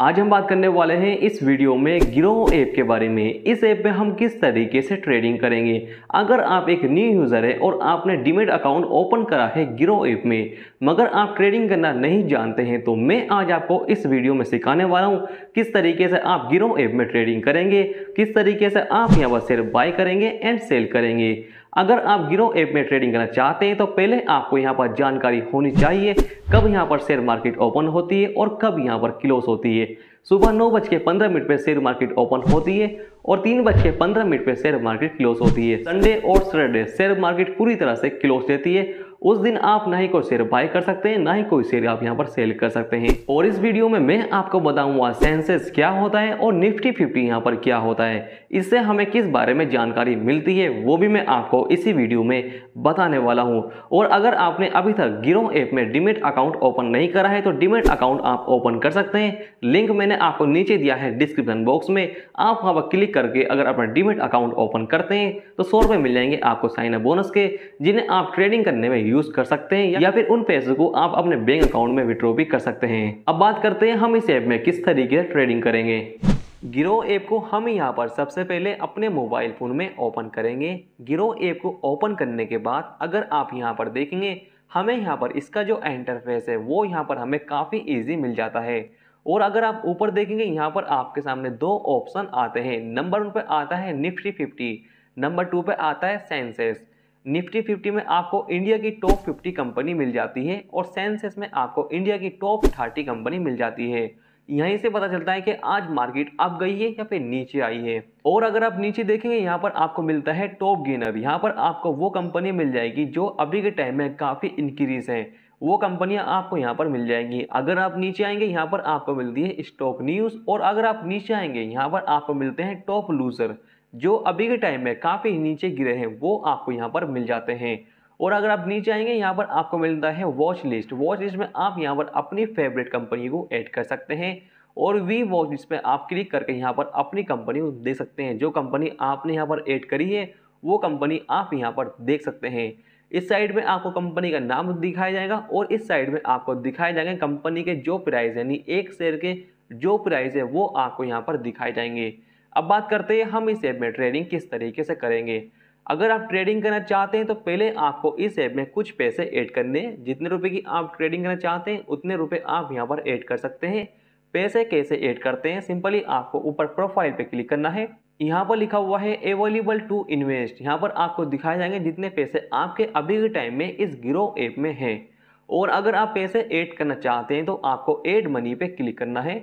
आज हम बात करने वाले हैं इस वीडियो में ग्रो ऐप के बारे में इस ऐप में हम किस तरीके से ट्रेडिंग करेंगे अगर आप एक न्यू यूज़र है और आपने डिमेट अकाउंट ओपन करा है ग्रो ऐप में मगर आप ट्रेडिंग करना नहीं जानते हैं तो मैं आज आपको इस वीडियो में सिखाने वाला हूँ किस तरीके से आप ग्रो ऐप में ट्रेडिंग करेंगे किस तरीके से आप यहाँ पर सिर्फ बाई करेंगे एंड सेल करेंगे अगर आप गिरो ऐप में ट्रेडिंग करना चाहते हैं तो पहले आपको यहाँ पर जानकारी होनी चाहिए कब यहाँ पर शेयर मार्केट ओपन होती है और कब यहाँ पर क्लोज होती है सुबह नौ बज के पंद्रह मिनट पर शेयर मार्केट ओपन होती है और तीन बज के पंद्रह मिनट पर शेयर मार्केट क्लोज होती है संडे और सैटरडे शेयर मार्केट पूरी तरह से क्लोज रहती है उस दिन आप ना ही कोई शेयर बाय कर सकते हैं ना ही कोई शेयर आप यहाँ पर सेल कर सकते हैं और इस वीडियो में मैं आपको बताऊंगा सेंसेस क्या होता है और निफ्टी फिफ्टी यहाँ पर क्या होता है इससे हमें किस बारे में जानकारी मिलती है वो भी मैं आपको इसी वीडियो में बताने वाला हूँ और अगर आपने अभी तक गिरो ऐप में डिमेट अकाउंट ओपन नहीं करा है तो डिमेट अकाउंट आप ओपन कर सकते हैं लिंक मैंने आपको नीचे दिया है डिस्क्रिप्शन बॉक्स में आप वहाँ पर क्लिक करके अगर अपना डिमेट अकाउंट ओपन करते हैं तो सौ मिल जाएंगे आपको साइन अप बोनस के जिन्हें आप ट्रेडिंग करने में यूज कर सकते हैं या फिर उन पैसों को आप अपने बैंक अकाउंट में विड्रॉ भी कर सकते हैं अब बात करते हैं हम इस ऐप में किस तरीके से ट्रेडिंग करेंगे गिरो ऐप को हम यहाँ पर सबसे पहले अपने मोबाइल फ़ोन में ओपन करेंगे गिरो ऐप को ओपन करने के बाद अगर आप यहाँ पर देखेंगे हमें यहाँ पर इसका जो इंटरफेस है वो यहाँ पर हमें काफ़ी ईजी मिल जाता है और अगर आप ऊपर देखेंगे यहाँ पर आपके सामने दो ऑप्शन आते हैं नंबर वन पर आता है निफ्टी फिफ्टी नंबर टू पर आता है सेंसेस निफ्टी फिफ्टी में आपको इंडिया की टॉप फिफ्टी कंपनी मिल जाती है और सेंसेस में आपको इंडिया की टॉप थर्टी कंपनी मिल जाती है यहीं से पता चलता है कि आज मार्केट अप गई है या फिर नीचे आई है और अगर आप नीचे देखेंगे यहाँ पर आपको मिलता है टॉप गेनर यहाँ पर आपको वो कंपनी मिल जाएगी जो अभी के टाइम में काफ़ी इंक्रीज है वो कंपनियाँ आपको यहाँ पर मिल जाएंगी अगर आप नीचे आएंगे यहाँ पर आपको मिलती है स्टॉक न्यूज़ और अगर आप नीचे आएंगे यहाँ पर आपको मिलते हैं टॉप लूजर जो अभी के टाइम में काफ़ी नीचे गिरे हैं वो आपको यहाँ पर मिल जाते हैं और अगर आप नीचे आएंगे यहाँ पर आपको मिलता है वॉच लिस्ट वॉच लिस्ट में आप यहाँ पर अपनी फेवरेट कंपनी को ऐड कर सकते हैं और वी वॉच लिस्ट में आप क्लिक करके यहाँ पर अपनी कंपनी को देख सकते हैं जो कंपनी आपने यहाँ पर ऐड करी है वो कंपनी आप यहाँ पर देख सकते हैं इस साइड में आपको कंपनी का नाम दिखाया जाएगा और इस साइड में आपको दिखाया जाएगा कंपनी के जो प्राइस यानी एक शेयर के जो प्राइस है वो आपको यहाँ पर दिखाए जाएंगे अब बात करते हैं हम इस ऐप में ट्रेडिंग किस तरीके से करेंगे अगर आप ट्रेडिंग करना चाहते हैं तो पहले आपको इस ऐप में कुछ पैसे ऐड करने हैं जितने रुपए की आप ट्रेडिंग करना चाहते हैं उतने रुपए आप यहाँ पर ऐड कर सकते हैं पैसे कैसे ऐड करते हैं सिंपली आपको ऊपर प्रोफाइल पे क्लिक करना है यहाँ पर लिखा हुआ है एवेलेबल टू इन्वेस्ट यहाँ पर आपको दिखाए जाएंगे जितने पैसे आपके अभी के टाइम में इस गिरो ऐप में हैं और अगर आप पैसे ऐड करना चाहते हैं तो आपको एड मनी पे क्लिक करना है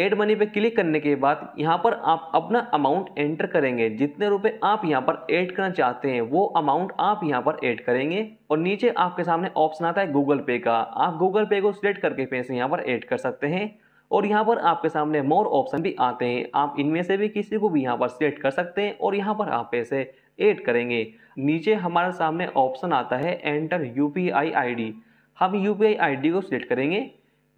एड मनी पे क्लिक करने के बाद यहाँ पर आप अपना अमाउंट एंटर करेंगे जितने रुपए आप यहाँ पर ऐड करना चाहते हैं वो अमाउंट आप यहाँ पर ऐड करेंगे और नीचे आपके सामने ऑप्शन आता है गूगल पे का आप गूगल पे को सिलेक्ट करके पैसे यहाँ पर ऐड कर सकते हैं और यहाँ पर आपके सामने मोर ऑप्शन भी आते हैं आप इनमें से भी किसी को भी यहाँ पर सिलेक्ट कर सकते हैं और यहाँ पर आप पैसे ऐड करेंगे नीचे हमारे सामने ऑप्शन आता है enter U P I I D हम U P I I D को सिलेक्ट करेंगे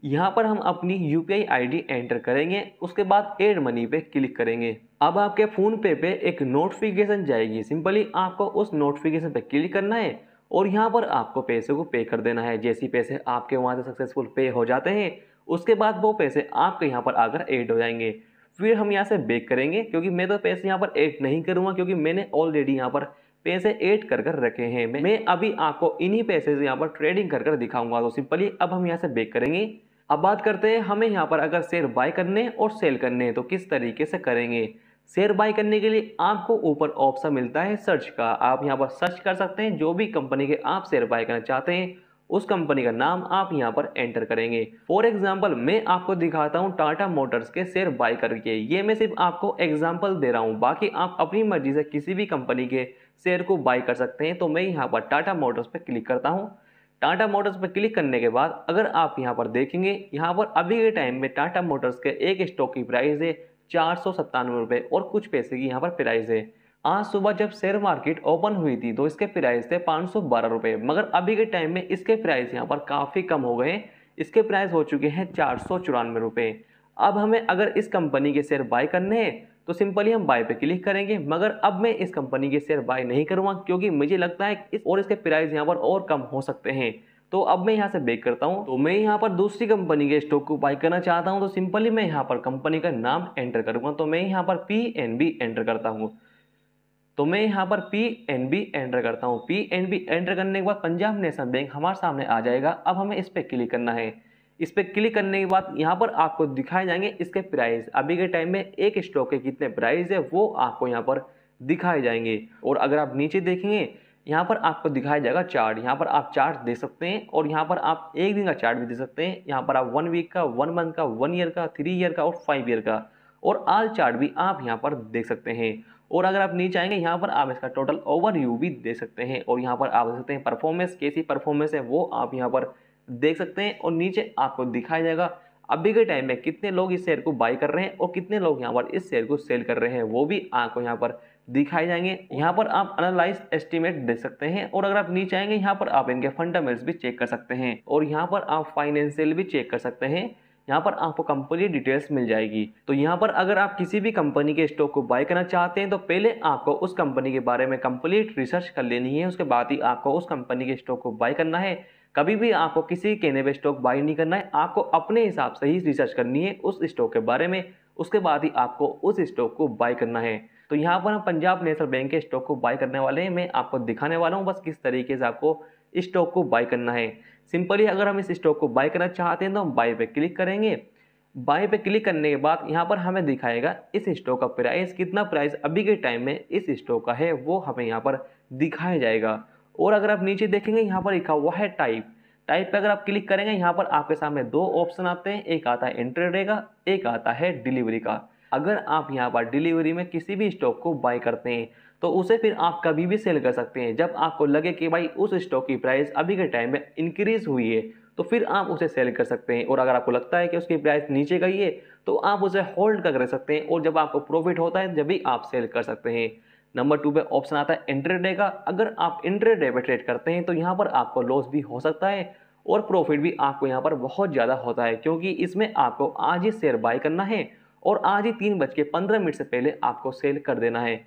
यहाँ पर हम अपनी यू पी आई एंटर करेंगे उसके बाद एड मनी पे क्लिक करेंगे अब आपके फ़ोन पे पे एक नोटिफिकेशन जाएगी सिंपली आपको उस नोटिफिकेशन पे क्लिक करना है और यहाँ पर आपको पैसे को पे कर देना है जैसे पैसे आपके वहाँ से सक्सेसफुल पे हो जाते हैं उसके बाद वो पैसे आपके यहाँ पर आकर एड हो जाएंगे फिर हम यहाँ से बेक करेंगे क्योंकि मैं तो पैसे यहाँ पर एड नहीं करूँगा क्योंकि मैंने ऑलरेडी यहाँ पर पैसे ऐड कर कर रखे हैं मैं अभी आपको इन्हीं पैसे यहाँ पर ट्रेडिंग कर कर दिखाऊंगा तो सिंपली अब हम यहाँ से बेक करेंगे अब बात करते हैं हमें यहाँ पर अगर शेयर बाय करने और सेल करने हैं तो किस तरीके से करेंगे शेयर बाय करने के लिए आपको ऊपर ऑप्शन मिलता है सर्च का आप यहाँ पर सर्च कर सकते हैं जो भी कंपनी के आप शेयर बाय करना चाहते हैं उस कंपनी का नाम आप यहाँ पर एंटर करेंगे फॉर एग्जाम्पल मैं आपको दिखाता हूँ टाटा मोटर्स के शेयर बाय करके ये मैं सिर्फ आपको एग्जाम्पल दे रहा हूँ बाकी आप अपनी मर्जी से किसी भी कंपनी के शेयर को बाय कर सकते हैं तो मैं यहाँ पर टाटा मोटर्स पर क्लिक करता हूँ टाटा मोटर्स पर क्लिक करने के बाद अगर आप यहाँ पर देखेंगे यहाँ पर अभी के टाइम में टाटा मोटर्स के एक स्टॉक की प्राइस है चार सौ सत्तानवे रुपये और कुछ पैसे की यहाँ पर प्राइस है आज सुबह जब शेयर मार्केट ओपन हुई थी तो इसके प्राइस थे पाँच सौ बारह रुपये मगर अभी के टाइम में इसके प्राइस यहाँ पर काफ़ी कम हो गए इसके प्राइस हो चुके हैं चार सौ चौरानवे रुपये अब हमें अगर इस कंपनी के शेयर बाय करने हैं तो सिंपली हम बाय पे क्लिक करेंगे मगर अब मैं इस कंपनी के शेयर बाय नहीं करूँगा क्योंकि मुझे लगता है इस और इसके प्राइस यहाँ पर और कम हो सकते हैं तो अब मैं यहाँ से बेक करता हूँ तो मैं यहाँ पर दूसरी कंपनी के स्टॉक को बाई करना चाहता हूँ तो सिंपली मैं यहाँ पर कंपनी का नाम एंटर करूँगा तो मैं यहाँ पर पी एन बी एंटर करता हूँ तो मैं यहाँ पर पी एन बी एंटर करता हूँ पी एन बी एंटर करने के बाद पंजाब नेशनल बैंक हमारे सामने आ जाएगा अब हमें इस पर क्लिक करना है इस पर क्लिक करने के बाद यहाँ पर आपको दिखाए जाएंगे इसके प्राइस अभी के टाइम में एक स्टॉक के कितने प्राइस है वो आपको यहाँ पर दिखाए जाएंगे और अगर आप नीचे देखेंगे यहाँ पर आपको दिखाया जाएगा चार्ट यहाँ पर आप चार्ट दे सकते हैं और यहाँ पर आप एक दिन का चार्ट भी दे सकते हैं यहाँ पर आप वन वीक का वन मंथ का वन ईयर का थ्री ईयर का और फाइव ईयर का और आल चार्ट भी आप यहाँ पर देख सकते हैं और अगर आप नीचे आएंगे यहाँ पर आप इसका टोटल ओवर भी दे सकते हैं और यहाँ पर आप देख सकते हैं परफॉर्मेंस कैसी परफॉर्मेंस है वो आप यहाँ पर देख सकते हैं और नीचे आपको दिखाया जाएगा अभी के टाइम में कितने लोग इस शेयर को बाई कर रहे हैं और कितने लोग यहाँ पर इस शेयर को सेल कर रहे हैं वो भी आपको यहाँ पर दिखाए जाएंगे यहाँ पर आप अनालाइज एस्टिमेट देख सकते हैं और अगर आप नीचे आएंगे यहाँ पर आप इनके फंडामेंट्स भी चेक कर सकते हैं और यहाँ पर आप फाइनेंशियल भी चेक कर सकते हैं यहाँ पर आपको कंपनी डिटेल्स मिल जाएगी तो यहाँ पर अगर आप किसी भी कंपनी के स्टॉक को बाय करना चाहते हैं तो पहले आपको उस कंपनी के बारे में कंप्लीट रिसर्च कर लेनी है उसके बाद ही आपको उस कंपनी के स्टॉक को बाय करना है कभी भी आपको किसी कहने पर स्टॉक बाई नहीं करना है आपको अपने हिसाब से ही रिसर्च करनी है उस स्टॉक के बारे में उसके बाद ही आपको उस स्टॉक को बाय करना है तो यहाँ पर हम पंजाब नेशनल बैंक के स्टॉक को बाय करने वाले हैं मैं आपको दिखाने वाला हूँ बस किस तरीके से आपको स्टॉक को बाय करना है सिंपली अगर हम इस स्टॉक को बाय करना चाहते हैं तो हम बाय पे क्लिक करेंगे बाय पे क्लिक करने के बाद यहाँ पर हमें दिखाएगा इस स्टॉक का प्राइस कितना प्राइस अभी के टाइम में इस स्टॉक का है वो हमें यहाँ पर दिखाया जाएगा और अगर आप नीचे देखेंगे यहाँ पर लिखा हुआ है टाइप टाइप पे अगर आप क्लिक करेंगे यहाँ पर आपके सामने दो ऑप्शन आते हैं एक आता है डे का एक आता है डिलीवरी का अगर आप यहाँ पर डिलीवरी में किसी भी स्टॉक को बाई करते हैं तो उसे फिर आप कभी भी सेल कर सकते हैं जब आपको लगे कि भाई उस स्टॉक की प्राइस अभी के टाइम में इंक्रीज हुई है तो फिर आप उसे सेल कर सकते हैं और अगर आपको लगता है कि उसकी प्राइस नीचे गई है तो आप उसे होल्ड कर सकते हैं और जब आपको प्रॉफिट होता है जब भी आप सेल कर सकते हैं नंबर टू पे ऑप्शन आता है इंटरडे का अगर आप इंटरडे पे ट्रेड करते हैं तो यहाँ पर आपको लॉस भी हो सकता है और प्रॉफिट भी आपको यहाँ पर बहुत ज़्यादा होता है क्योंकि इसमें आपको आज ही शेयर बाय करना है और आज ही तीन बज के पंद्रह मिनट से पहले आपको सेल कर देना है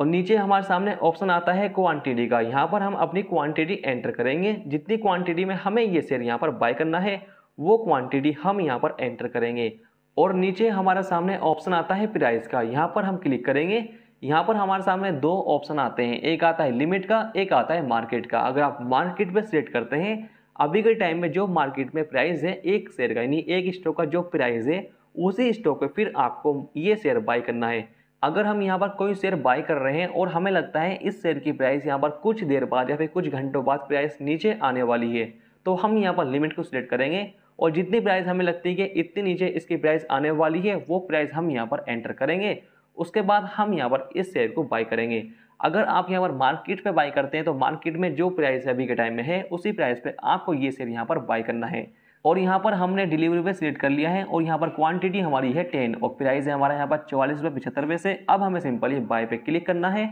और नीचे हमारे सामने ऑप्शन आता है क्वांटिटी का यहाँ पर हम अपनी क्वांटिटी एंटर करेंगे जितनी क्वांटिटी में हमें ये शेयर यहाँ पर बाय करना है वो क्वांटिटी हम यहाँ पर एंटर करेंगे और नीचे हमारे सामने ऑप्शन आता है प्राइस का यहाँ पर हम क्लिक करेंगे यहाँ पर हमारे सामने दो ऑप्शन आते हैं एक आता है लिमिट का एक आता है मार्केट का अगर आप मार्केट पे सेट करते हैं अभी के टाइम में जो मार्केट में प्राइस है एक शेयर का यानी एक स्टॉक का जो प्राइस है उसी स्टॉक पे फिर आपको ये शेयर बाय करना है अगर हम यहाँ पर कोई शेयर बाय कर रहे हैं और हमें लगता है इस शेयर की प्राइस यहाँ पर कुछ देर बाद या फिर कुछ घंटों बाद प्राइस नीचे आने वाली है तो हम यहाँ पर लिमिट को सिलेक्ट करेंगे और जितनी प्राइस हमें लगती है कि इतनी नीचे इसकी प्राइस आने वाली है वो प्राइस हम यहाँ पर एंटर करेंगे उसके बाद हम यहाँ पर इस शेयर को बाई करेंगे अगर आप यहाँ पर मार्केट पे बाई करते हैं तो मार्केट में जो प्राइस अभी के टाइम में है उसी प्राइस पे आपको ये शेयर यहाँ पर बाई करना है और यहाँ पर हमने डिलीवरी पे सिलेक्ट कर लिया है और यहाँ पर क्वांटिटी हमारी है टेन और प्राइस है हमारा यहाँ पर चौवालीस रुपये पचहत्तर से अब हमें सिंपली बाई बाय पे क्लिक करना है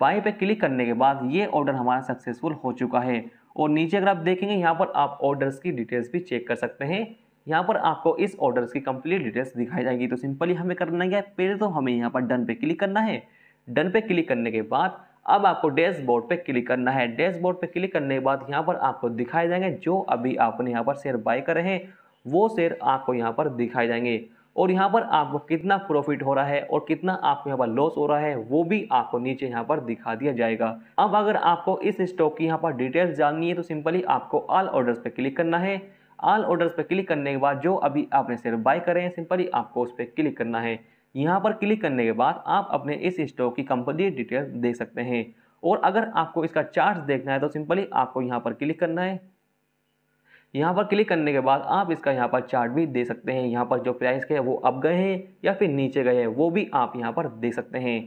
बाय पे क्लिक करने के बाद ये ऑर्डर हमारा सक्सेसफुल हो चुका है और नीचे अगर आप देखेंगे यहाँ पर आप ऑर्डर्स की डिटेल्स भी चेक कर सकते हैं यहाँ पर आपको इस ऑर्डर की कंप्लीट डिटेल्स दिखाई जाएगी तो सिंपली हमें करना है पहले तो हमें यहाँ पर डन पे क्लिक करना है डन पे क्लिक करने के बाद अब आपको डैशबोर्ड पे क्लिक करना है डैशबोर्ड पे क्लिक करने के बाद यहाँ पर आपको दिखाए जाएंगे जो अभी आपने यहाँ पर शेयर बाय करे हैं वो शेयर आपको यहाँ पर दिखाए जाएंगे और यहाँ पर आपको कितना प्रॉफिट हो रहा है और कितना आपको यहाँ पर लॉस हो रहा है वो भी आपको नीचे यहाँ पर दिखा दिया जाएगा अब अगर आपको इस स्टॉक की यहाँ पर डिटेल्स जाननी है तो सिंपली आपको ऑल ऑर्डर्स पे क्लिक करना है ऑल ऑर्डर्स पर क्लिक करने के बाद जो अभी आपने शेयर बाय करें सिंपली आपको उस पर क्लिक करना है यहाँ पर क्लिक करने के बाद आप अपने इस स्टॉक की कंपनी डिटेल देख सकते हैं और अगर आपको इसका चार्ट देखना है तो सिंपली आपको यहाँ पर क्लिक करना है यहाँ पर क्लिक करने के बाद आप इसका यहाँ पर चार्ट भी दे सकते हैं यहाँ पर जो प्राइस के वो अप गए हैं या फिर नीचे गए हैं वो भी आप यहाँ पर देख सकते हैं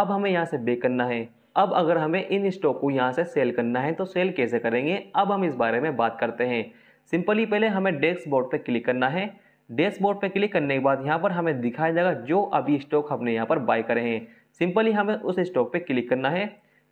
अब हमें यहाँ से बेक करना है अब अगर हमें इन स्टॉक को यहाँ से सेल करना है तो सेल कैसे करेंगे अब हम इस बारे में बात करते हैं सिंपली पहले हमें डैशबोर्ड पर क्लिक करना है डैशबोर्ड पर क्लिक करने के बाद यहाँ पर हमें दिखाया जाएगा जो अभी स्टॉक हमने यहाँ पर बाय करे हैं सिंपली हमें उस स्टॉक पर क्लिक करना है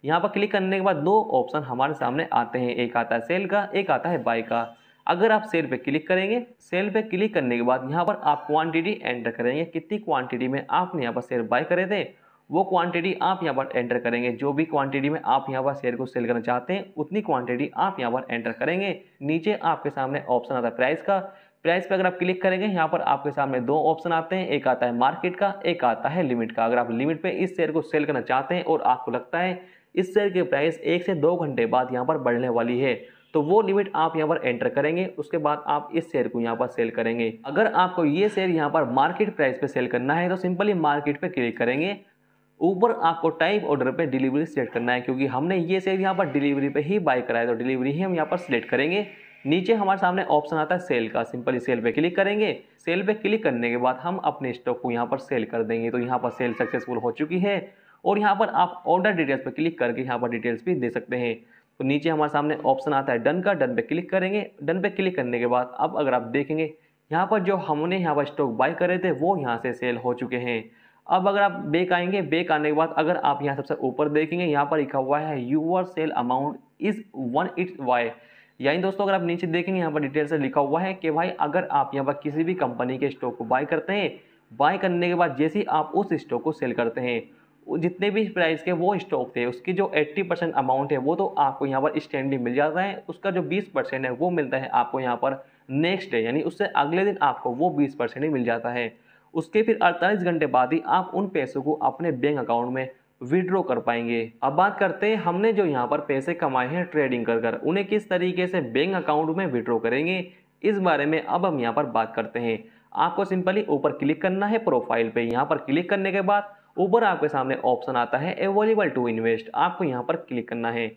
यहाँ पर क्लिक करने के बाद दो ऑप्शन हमारे सामने आते हैं एक आता है सेल का एक आता है बाय का अगर आप सेल पे क्लिक करेंगे सेल पे क्लिक करने के बाद यहाँ पर आप क्वांटिटी एंटर करेंगे कितनी क्वांटिटी में आपने यहाँ पर शेयर बाय करे थे वो क्वांटिटी आप यहाँ पर एंटर करेंगे जो भी क्वांटिटी में आप यहाँ पर शेयर को सेल करना चाहते हैं उतनी क्वांटिटी आप यहाँ पर एंटर करेंगे नीचे आपके सामने ऑप्शन आता है प्राइस का प्राइस पर अगर आप क्लिक करेंगे यहाँ पर आपके सामने दो ऑप्शन आते हैं एक आता है मार्केट का एक आता है लिमिट का अगर आप लिमिट पर इस शेयर को सेल करना चाहते हैं और आपको लगता है इस शेयर की प्राइस एक से दो घंटे बाद यहाँ पर बढ़ने वाली है तो वो लिमिट आप यहाँ पर एंटर करेंगे उसके बाद आप इस शेयर को यहाँ पर सेल करेंगे अगर आपको ये शेयर यहाँ पर मार्केट प्राइस पे सेल करना है तो सिंपली मार्केट पे क्लिक करेंगे ऊपर आपको टाइप ऑर्डर पे डिलीवरी सिलेक्ट करना है क्योंकि हमने ये सेल यहाँ पर डिलीवरी पे ही बाय कराया तो डिलीवरी ही हम यहाँ पर सिलेक्ट करेंगे नीचे हमारे सामने ऑप्शन आता है सेल का सिंपली सेल पे क्लिक करेंगे सेल पे क्लिक करने के बाद हम अपने स्टॉक को यहाँ पर सेल कर देंगे तो यहाँ पर सेल सक्सेसफुल हो चुकी है और यहाँ पर आप ऑर्डर डिटेल्स पर क्लिक करके यहाँ पर डिटेल्स भी दे सकते हैं तो नीचे हमारे सामने ऑप्शन आता है डन का डन पे क्लिक करेंगे डन पे क्लिक करने के बाद अब अगर आप देखेंगे यहाँ पर जो हमने यहाँ पर स्टॉक बाय करे थे वो यहाँ से सेल हो चुके हैं अब अगर आप बेक आएंगे बेक आने के बाद अगर आप यहाँ सबसे ऊपर देखेंगे यहाँ पर लिखा हुआ है your sell amount is one it's Y यानी दोस्तों अगर आप नीचे देखेंगे यहाँ पर डिटेल से लिखा हुआ है कि भाई अगर आप यहाँ पर किसी भी कंपनी के स्टॉक को बाय करते हैं बाय करने के बाद जैसे आप उस स्टॉक को सेल करते हैं जितने भी प्राइस के वो स्टॉक थे उसकी जो 80 परसेंट अमाउंट है वो तो आपको यहाँ पर स्टैंडिंग मिल जाता है उसका जो 20 परसेंट है वो मिलता है आपको यहाँ पर नेक्स्ट डे यानी उससे अगले दिन आपको वो 20 परसेंट ही मिल जाता है उसके फिर 48 घंटे बाद ही आप उन पैसों को अपने बैंक अकाउंट में विड्रॉ कर पाएंगे अब बात करते हैं हमने जो यहाँ पर पैसे कमाए हैं ट्रेडिंग कर कर उन्हें किस तरीके से बैंक अकाउंट में विड्रॉ करेंगे इस बारे में अब हम यहाँ पर बात करते हैं आपको सिंपली ऊपर क्लिक करना है प्रोफाइल पे यहाँ पर क्लिक करने के बाद ऊपर आपके सामने ऑप्शन आता है अवेलेबल टू इन्वेस्ट आपको यहाँ पर क्लिक करना है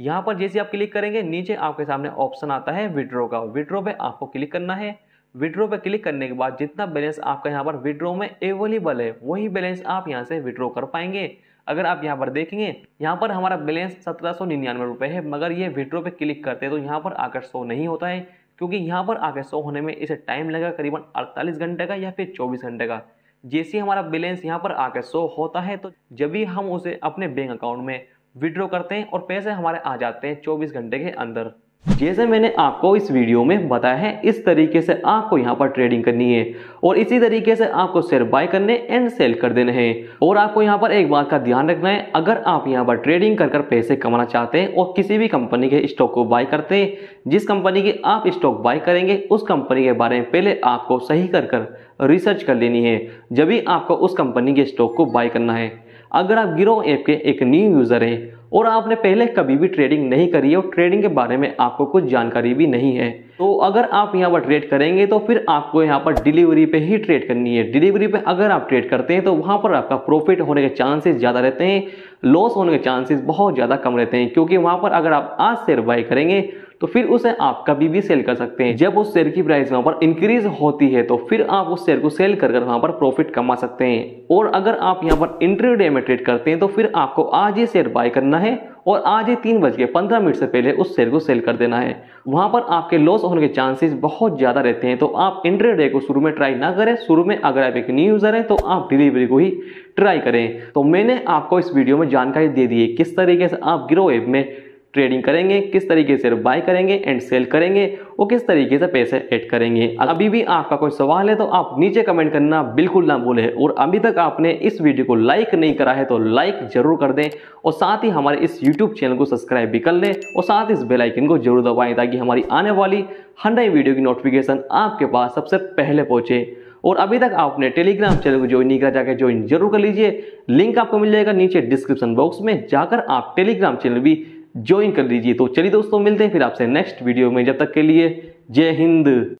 यहाँ पर जैसे आप क्लिक करेंगे नीचे आपके सामने ऑप्शन आता है विड्रो का विड्रो पे आपको क्लिक करना है विड्रो पर क्लिक करने के बाद जितना बैलेंस आपका यहाँ पर विड्रो में अवेलेबल है वही बैलेंस आप यहाँ से विड्रो कर पाएंगे अगर आप यहाँ पर देखेंगे यहाँ पर हमारा बैलेंस सत्रह सौ निन्यानवे रुपये है मगर ये विड्रो पे क्लिक करते हैं तो यहाँ पर आकर शो नहीं होता है क्योंकि यहाँ पर आकर शो होने में इसे टाइम लगेगा करीबन अड़तालीस घंटे का या फिर चौबीस घंटे का जैसे हमारा बैलेंस यहाँ पर आकर शो होता है तो जब भी हम उसे अपने बैंक अकाउंट में विड्रो करते हैं और पैसे हमारे आ जाते हैं चौबीस घंटे के अंदर जैसे मैंने आपको इस वीडियो में बताया है इस तरीके से आपको यहाँ पर ट्रेडिंग करनी है और इसी तरीके से आपको शेयर बाय करने एंड सेल कर देने हैं और आपको यहाँ पर एक बात का ध्यान रखना है अगर आप यहाँ पर ट्रेडिंग कर कर पैसे कमाना चाहते हैं और किसी भी कंपनी के स्टॉक को बाय करते हैं जिस कंपनी की आप स्टॉक बाय करेंगे उस कंपनी के बारे में पहले आपको सही कर कर रिसर्च कर लेनी है जब भी आपको उस कंपनी के स्टॉक को बाय करना है अगर आप गिरो ऐप के एक न्यू यूज़र हैं और आपने पहले कभी भी ट्रेडिंग नहीं करी है और ट्रेडिंग के बारे में आपको कुछ जानकारी भी नहीं है तो अगर आप यहाँ पर ट्रेड करेंगे तो फिर आपको यहाँ पर डिलीवरी पे ही ट्रेड करनी है डिलीवरी पे अगर आप ट्रेड करते हैं तो वहाँ पर आपका प्रॉफिट होने के चांसेस ज़्यादा रहते हैं लॉस होने के चांसेस बहुत ज़्यादा कम रहते हैं क्योंकि वहाँ पर अगर आप आज शेयर बाई करेंगे तो फिर उसे आप कभी भी सेल कर सकते हैं जब उस शेयर की प्राइस वहां पर इंक्रीज होती है तो फिर आप उस शेयर को सेल कर कर वहां पर प्रॉफिट कमा सकते हैं और अगर आप यहाँ पर डे में ट्रेड करते हैं तो फिर आपको आज ये शेयर बाय करना है और आज ही तीन बज के पंद्रह मिनट से पहले उस शेयर को सेल कर देना है वहां पर आपके लॉस होने के चांसेस बहुत ज्यादा रहते हैं तो आप डे को शुरू में ट्राई ना करें शुरू में अगर आप एक न्यू यूजर हैं तो आप डिलीवरी को ही ट्राई करें तो मैंने आपको इस वीडियो में जानकारी दे दी है किस तरीके से आप ग्रो एप में ट्रेडिंग करेंगे किस तरीके से बाय करेंगे एंड सेल करेंगे और किस तरीके से पैसे ऐड करेंगे अभी भी आपका कोई सवाल है तो आप नीचे कमेंट करना बिल्कुल ना भूलें और अभी तक आपने इस वीडियो को लाइक नहीं करा है तो लाइक जरूर कर दें और साथ ही हमारे इस यूट्यूब चैनल को सब्सक्राइब भी कर लें और साथ इस बेलाइकन को जरूर दबाएं ताकि हमारी आने वाली हर नई वीडियो की नोटिफिकेशन आपके पास सबसे पहले पहुंचे और अभी तक आपने टेलीग्राम चैनल को ज्वाइन नहीं करा जाकर ज्वाइन जरूर कर लीजिए लिंक आपको मिल जाएगा नीचे डिस्क्रिप्शन बॉक्स में जाकर आप टेलीग्राम चैनल भी ज्वाइन कर लीजिए तो चलिए दोस्तों मिलते हैं फिर आपसे नेक्स्ट वीडियो में जब तक के लिए जय हिंद